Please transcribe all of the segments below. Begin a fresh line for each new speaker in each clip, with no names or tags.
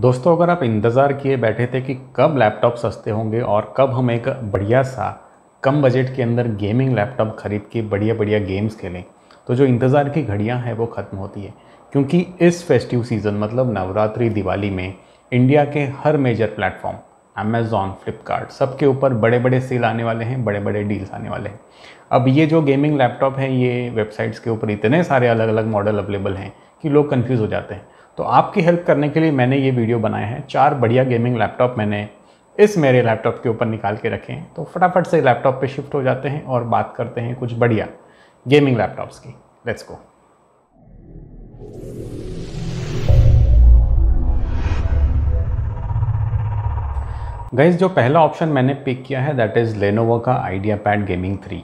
दोस्तों अगर आप इंतज़ार किए बैठे थे कि कब लैपटॉप सस्ते होंगे और कब हम एक बढ़िया सा कम बजट के अंदर गेमिंग लैपटॉप ख़रीद के बढ़िया बढ़िया गेम्स खेलें तो जो इंतज़ार की घड़ियाँ हैं वो ख़त्म होती है क्योंकि इस फेस्टिव सीज़न मतलब नवरात्रि दिवाली में इंडिया के हर मेजर प्लेटफॉर्म अमेज़ॉन फ्लिपकार्ट सबके ऊपर बड़े बड़े सेल आने वाले हैं बड़े बड़े डील्स आने वाले हैं अब ये जो गेमिंग लैपटॉप हैं ये वेबसाइट्स के ऊपर इतने सारे अलग अलग मॉडल अवेलेबल हैं कि लोग कन्फ्यूज़ हो जाते हैं तो आपकी हेल्प करने के लिए मैंने ये वीडियो बनाया है चार बढ़िया गेमिंग लैपटॉप मैंने इस मेरे लैपटॉप के ऊपर निकाल के रखे हैं तो फटाफट से लैपटॉप पे शिफ्ट हो जाते हैं और बात करते हैं कुछ बढ़िया गेमिंग लैपटॉप्स की लेट्स गो गाइज जो पहला ऑप्शन मैंने पिक किया है दैट इज़ लेनोवा का आइडिया पैड गेमिंग थ्री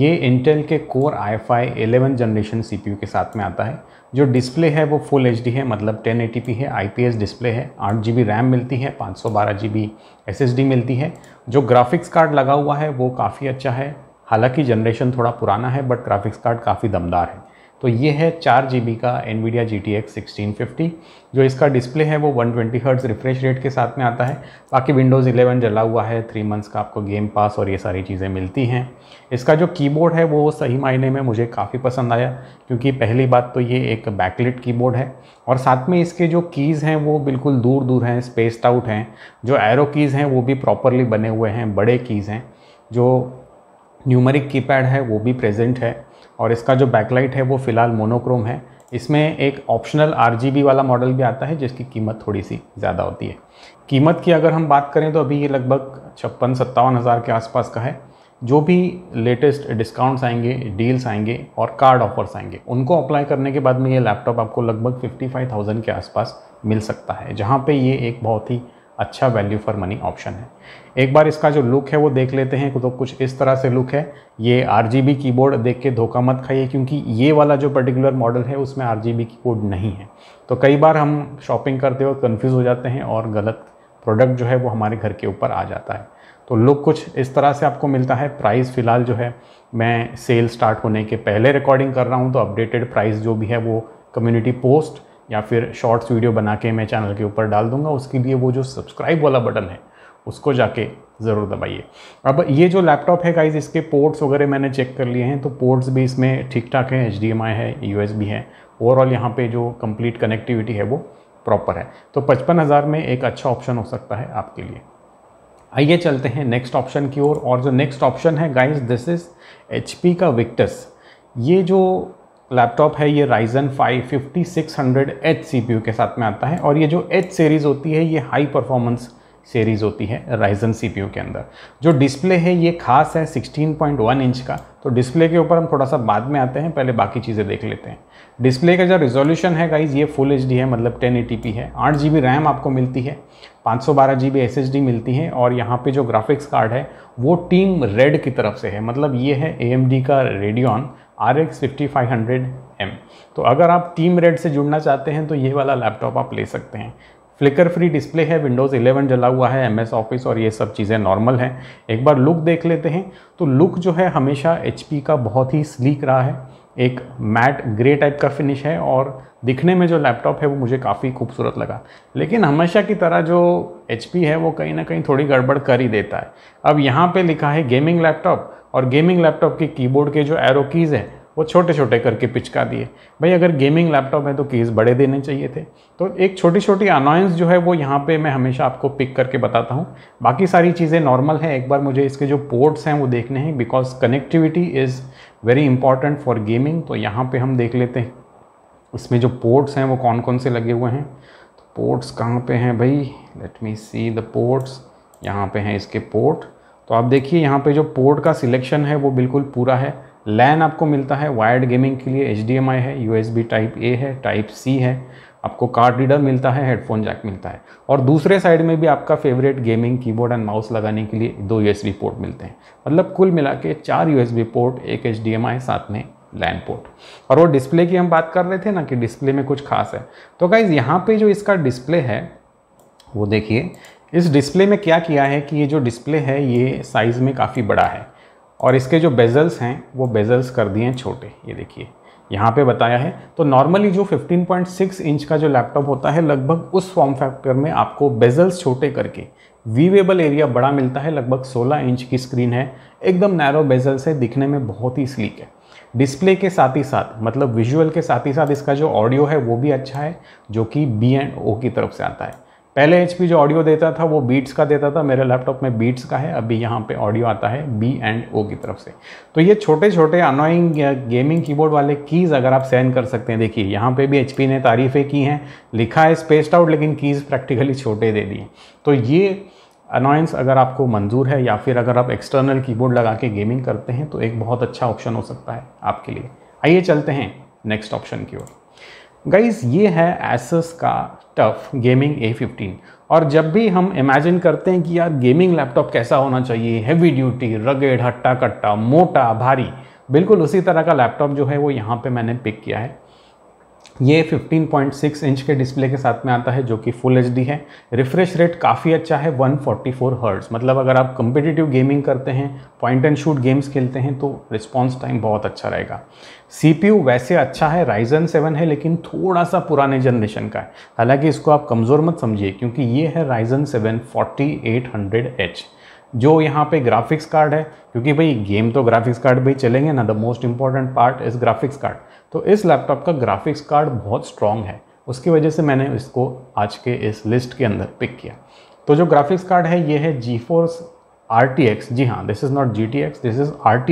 ये इंटेल के core i five eleven generation सी के साथ में आता है जो डिस्प्ले है वो फुल एच है मतलब 1080p है आई डिस्प्ले है आठ जी रैम मिलती है पाँच सौ बारह जी मिलती है जो ग्राफिक्स कार्ड लगा हुआ है वो काफ़ी अच्छा है हालांकि जनरेशन थोड़ा पुराना है बट ग्राफिक्स कार्ड काफ़ी दमदार है तो ये है चार जी का NVIDIA GTX 1650 जो इसका डिस्प्ले है वो 120 ट्वेंटी रिफ्रेश रेट के साथ में आता है बाकी विंडोज़ 11 जला हुआ है थ्री मंथ्स का आपको गेम पास और ये सारी चीज़ें मिलती हैं इसका जो कीबोर्ड है वो सही मायने में मुझे काफ़ी पसंद आया क्योंकि पहली बात तो ये एक बैकलिट कीबोर्ड है और साथ में इसके जो कीज़ हैं वो बिल्कुल दूर दूर हैं स्पेस्ड आउट हैं जो एरो कीज़ हैं वो भी प्रॉपरली बने हुए हैं बड़े कीज़ हैं जो न्यूमरिक कीपैड है वो भी प्रेजेंट है और इसका जो बैकलाइट है वो फ़िलहाल मोनोक्रोम है इसमें एक ऑप्शनल आर वाला मॉडल भी आता है जिसकी कीमत थोड़ी सी ज़्यादा होती है कीमत की अगर हम बात करें तो अभी ये लगभग छप्पन सत्तावन हज़ार के आसपास का है जो भी लेटेस्ट डिस्काउंट्स आएंगे डील्स आएंगे और कार्ड ऑफर्स आएंगे उनको अप्लाई करने के बाद में ये लैपटॉप आपको लगभग 55,000 के आसपास मिल सकता है जहाँ पे ये एक बहुत ही अच्छा वैल्यू फॉर मनी ऑप्शन है एक बार इसका जो लुक है वो देख लेते हैं तो कुछ इस तरह से लुक है ये आर कीबोर्ड देख के धोखा मत खाइए क्योंकि ये वाला जो पर्टिकुलर मॉडल है उसमें आर कीबोर्ड नहीं है तो कई बार हम शॉपिंग करते वक्त कन्फ्यूज़ हो जाते हैं और गलत प्रोडक्ट जो है वो हमारे घर के ऊपर आ जाता है तो लुक कुछ इस तरह से आपको मिलता है प्राइस फ़िलहाल जो है मैं सेल स्टार्ट होने के पहले रिकॉर्डिंग कर रहा हूँ तो अपडेटेड प्राइस जो भी है वो कम्युनिटी पोस्ट या फिर शॉर्ट्स वीडियो बना के मैं चैनल के ऊपर डाल दूंगा उसके लिए वो जो सब्सक्राइब वाला बटन है उसको जाके ज़रूर दबाइए अब ये जो लैपटॉप है गाइज इसके पोर्ट्स वगैरह मैंने चेक कर लिए हैं तो पोर्ट्स भी इसमें ठीक ठाक हैं एच है यू है ओवरऑल यहाँ पर जो कम्प्लीट कनेक्टिविटी है वो प्रॉपर है तो पचपन हज़ार में एक अच्छा ऑप्शन हो सकता है आपके लिए आइए चलते हैं नेक्स्ट ऑप्शन की ओर और, और जो नेक्स्ट ऑप्शन है गाइज दिस इज़ एच का विक्टस ये जो लैपटॉप है ये राइजन 5 हंड्रेड एच यू के साथ में आता है और ये जो एच सीरीज़ होती है ये हाई परफॉर्मेंस सीरीज़ होती है राइजन सीपीयू के अंदर जो डिस्प्ले है ये खास है 16.1 इंच का तो डिस्प्ले के ऊपर हम थोड़ा सा बाद में आते हैं पहले बाकी चीज़ें देख लेते हैं डिस्प्ले का जो रिजोल्यूशन है गाइज ये फुल एच है मतलब टेन है आठ जी रैम आपको मिलती है पाँच सौ बारह जी बी मिलती है और यहाँ पे जो ग्राफिक्स कार्ड है वो टीम रेड की तरफ से है मतलब ये है ए का Radeon R X fifty five hundred M तो अगर आप टीम रेड से जुड़ना चाहते हैं तो ये वाला लैपटॉप आप ले सकते हैं फ्लिकर फ्री डिस्प्ले है विंडोज़ 11 जला हुआ है एम ऑफिस और ये सब चीज़ें नॉर्मल हैं एक बार लुक देख लेते हैं तो लुक जो है हमेशा एच का बहुत ही स्लीक रहा है एक मैट ग्रे टाइप का फिनिश है और दिखने में जो लैपटॉप है वो मुझे काफ़ी खूबसूरत लगा लेकिन हमेशा की तरह जो एच है वो कहीं ना कहीं थोड़ी गड़बड़ कर ही देता है अब यहाँ पर लिखा है गेमिंग लैपटॉप और गेमिंग लैपटॉप के कीबोर्ड के जो एरो कीज़ हैं वो छोटे छोटे करके पिचका दिए भाई अगर गेमिंग लैपटॉप है तो कीज़ बड़े देने चाहिए थे तो एक छोटी छोटी अनॉयंस जो है वो यहाँ पे मैं हमेशा आपको पिक करके बताता हूँ बाकी सारी चीज़ें नॉर्मल है एक बार मुझे इसके जो पोर्ट्स हैं वो देखने हैं because connectivity is very important for gaming तो यहाँ पर हम देख लेते हैं इसमें जो पोर्ट्स हैं वो कौन कौन से लगे हुए हैं तो पोर्ट्स कहाँ पर हैं भाई let me see the ports यहाँ पर हैं इसके पोर्ट तो आप देखिए यहाँ पे जो पोर्ट का सिलेक्शन है वो बिल्कुल पूरा है लैन आपको मिलता है वायर्ड गेमिंग के लिए एच है यू टाइप ए है टाइप सी है आपको कार्ड रीडर मिलता है हेडफोन जैक मिलता है और दूसरे साइड में भी आपका favourite gaming keyboard and mouse लगाने के लिए दो यू पोर्ट मिलते हैं मतलब कुल मिला के चार यू पोर्ट एक एच साथ में लैन पोर्ट और वो डिस्प्ले की हम बात कर रहे थे ना कि डिस्प्ले में कुछ खास है तो गाइज यहाँ पे जो इसका डिस्प्ले है वो देखिए इस डिस्प्ले में क्या किया है कि ये जो डिस्प्ले है ये साइज़ में काफ़ी बड़ा है और इसके जो बेजल्स हैं वो बेजल्स कर दिए हैं छोटे ये देखिए यहाँ पे बताया है तो नॉर्मली जो 15.6 इंच का जो लैपटॉप होता है लगभग उस फॉर्म फैक्टर में आपको बेजल्स छोटे करके वीवेबल एरिया बड़ा मिलता है लगभग 16 इंच की स्क्रीन है एकदम नैरो बेजल्स है दिखने में बहुत ही स्लीक है डिस्प्ले के साथ ही साथ मतलब विजुअल के साथ ही साथ इसका जो ऑडियो है वो भी अच्छा है जो कि बी एंड ओ की तरफ से आता है पहले एच जो ऑडियो देता था वो बीट्स का देता था मेरे लैपटॉप में बीट्स का है अभी यहाँ पे ऑडियो आता है बी एंड ओ की तरफ से तो ये छोटे छोटे अनोइंग गेमिंग कीबोर्ड वाले कीज़ अगर आप सेंड कर सकते हैं देखिए यहाँ पे भी एच ने तारीफ़ें की हैं लिखा है स्पेस्ड आउट लेकिन कीज़ प्रैक्टिकली छोटे दे दिए तो ये अनोयंस अगर आपको मंजूर है या फिर अगर आप एक्सटर्नल कीबोर्ड लगा के गेमिंग करते हैं तो एक बहुत अच्छा ऑप्शन हो सकता है आपके लिए आइए चलते हैं नेक्स्ट ऑप्शन की ओर गाइज ये है एसस का टफ गेमिंग ए फिफ्टीन और जब भी हम इमेजिन करते हैं कि यार गेमिंग लैपटॉप कैसा होना चाहिए हैवी ड्यूटी रगेड हट्टा कट्टा मोटा भारी बिल्कुल उसी तरह का लैपटॉप जो है वो यहाँ पे मैंने पिक किया है ये 15.6 इंच के डिस्प्ले के साथ में आता है जो कि फुल एच है रिफ्रेश रेट काफ़ी अच्छा है 144 फोर्टी मतलब अगर आप कंपिटिटिव गेमिंग करते हैं पॉइंट एंड शूट गेम्स खेलते हैं तो रिस्पॉन्स टाइम बहुत अच्छा रहेगा सी वैसे अच्छा है राइजन 7 है लेकिन थोड़ा सा पुराने जनरेशन का है हालांकि इसको आप कमज़ोर मत समझिए क्योंकि ये है राइजन सेवन फोर्टी जो यहाँ पे ग्राफिक्स कार्ड है क्योंकि भाई गेम तो ग्राफिक्स कार्ड भी चलेंगे ना the most important part is graphics card तो इस लैपटॉप का ग्राफिक्स कार्ड बहुत स्ट्रॉन्ग है उसकी वजह से मैंने इसको आज के इस लिस्ट के अंदर पिक किया तो जो ग्राफिक्स कार्ड है ये है जी फोर्स आर जी हाँ this is not G this is R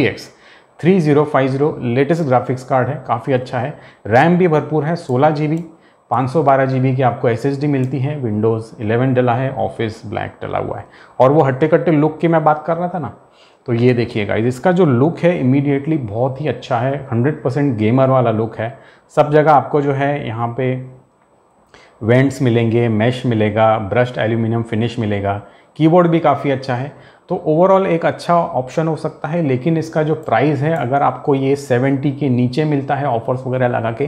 3050 latest graphics card है काफ़ी अच्छा है रैम भी भरपूर है सोलह जी पाँच सौ की आपको एस मिलती है विंडोज़ 11 डला है ऑफिस ब्लैक डला हुआ है और वो हट्टे कट्टे लुक की मैं बात कर रहा था ना तो ये देखिएगा इसका जो लुक है इमीडिएटली बहुत ही अच्छा है 100% गेमर वाला लुक है सब जगह आपको जो है यहाँ पे वेंट्स मिलेंगे मैश मिलेगा ब्रश्ड एल्यूमिनियम फिनिश मिलेगा कीबोर्ड भी काफ़ी अच्छा है तो ओवरऑल एक अच्छा ऑप्शन हो सकता है लेकिन इसका जो प्राइस है अगर आपको ये 70 के नीचे मिलता है ऑफर्स वगैरह लगा के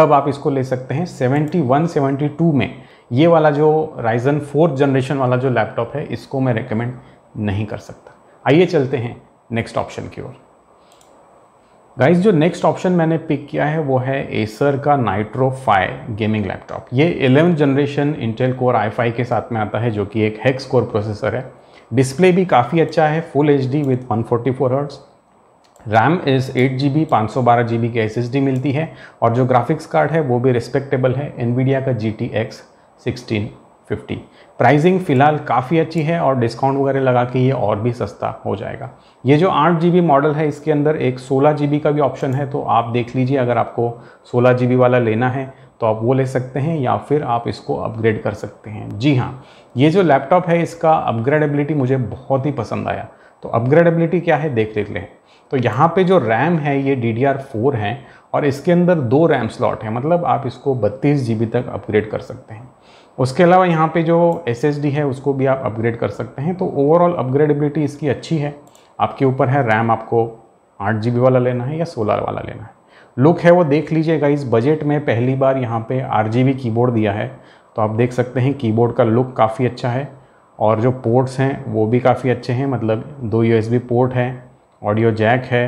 तब आप इसको ले सकते हैं 71, 72 में ये वाला जो राइजन फोर्थ जनरेशन वाला जो लैपटॉप है इसको मैं रिकमेंड नहीं कर सकता आइए चलते हैं नेक्स्ट ऑप्शन की ओर गाइज जो नेक्स्ट ऑप्शन मैंने पिक किया है वो है एसर का नाइट्रो फाइव गेमिंग लैपटॉप ये eleven generation Intel core i five के साथ में आता है जो कि एक हेक्स कोर प्रोसेसर है डिस्प्ले भी काफ़ी अच्छा है full H D with one forty four hertz RAM is eight G B पाँच सौ बारह जी बी की एस मिलती है और जो ग्राफिक्स कार्ड है वो भी रिस्पेक्टेबल है एनवीडिया का G T X sixteen fifty pricing फ़िलहाल काफ़ी अच्छी है और डिस्काउंट वगैरह लगा के ये और भी सस्ता हो जाएगा ये जो आठ जी मॉडल है इसके अंदर एक सोलह जी का भी ऑप्शन है तो आप देख लीजिए अगर आपको सोलह जी वाला लेना है तो आप वो ले सकते हैं या फिर आप इसको अपग्रेड कर सकते हैं जी हाँ ये जो लैपटॉप है इसका अपग्रेडेबिलिटी मुझे बहुत ही पसंद आया तो अपग्रेडेबिलिटी क्या है देख देख लें तो यहाँ पे जो रैम है ये डी डी आर फोर है और इसके अंदर दो रैम स्लॉट है मतलब आप इसको बत्तीस जी बी तक अपग्रेड कर सकते हैं उसके अलावा यहाँ पे जो एस एस डी है उसको भी आप अपग्रेड कर सकते हैं तो ओवरऑल अपग्रेडेबिलिटी इसकी अच्छी है आपके ऊपर है रैम आपको आठ जी बी वाला लेना है या सोलह वाला लेना है लुक है वो देख लीजिएगा इस बजट में पहली बार यहाँ पे आर जी बी कीबोर्ड दिया है तो आप देख सकते हैं कीबोर्ड का लुक काफ़ी अच्छा है और जो पोर्ट्स हैं वो भी काफ़ी अच्छे हैं मतलब दो बी पोर्ट है ऑडियो जैक है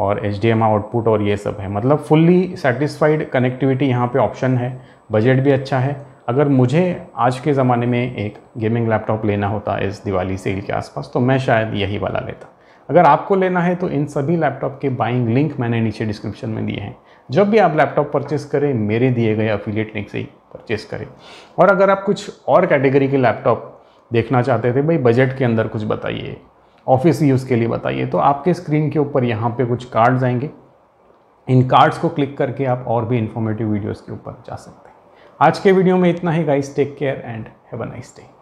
और एच आउटपुट और ये सब है मतलब फुल्ली सेटिस्फाइड कनेक्टिविटी यहाँ पे ऑप्शन है बजट भी अच्छा है अगर मुझे आज के ज़माने में एक गेमिंग लैपटॉप लेना होता इस दिवाली सेल के आसपास तो मैं शायद यही वाला लेता अगर आपको लेना है तो इन सभी लैपटॉप के बाइंग लिंक मैंने नीचे डिस्क्रिप्शन में दिए हैं जब भी आप लैपटॉप परचेस करें मेरे दिए गए अफिलिएट लिंक से ही परचेस करें और अगर आप कुछ और कैटेगरी के लैपटॉप देखना चाहते थे भाई बजट के अंदर कुछ बताइए ऑफिस यूज़ के लिए बताइए तो आपके स्क्रीन के ऊपर यहाँ पे कुछ कार्ड्स आएंगे इन कार्ड्स को क्लिक करके आप और भी इन्फॉर्मेटिव वीडियोज़ के ऊपर जा सकते हैं आज के वीडियो में इतना ही guys take care and have a nice day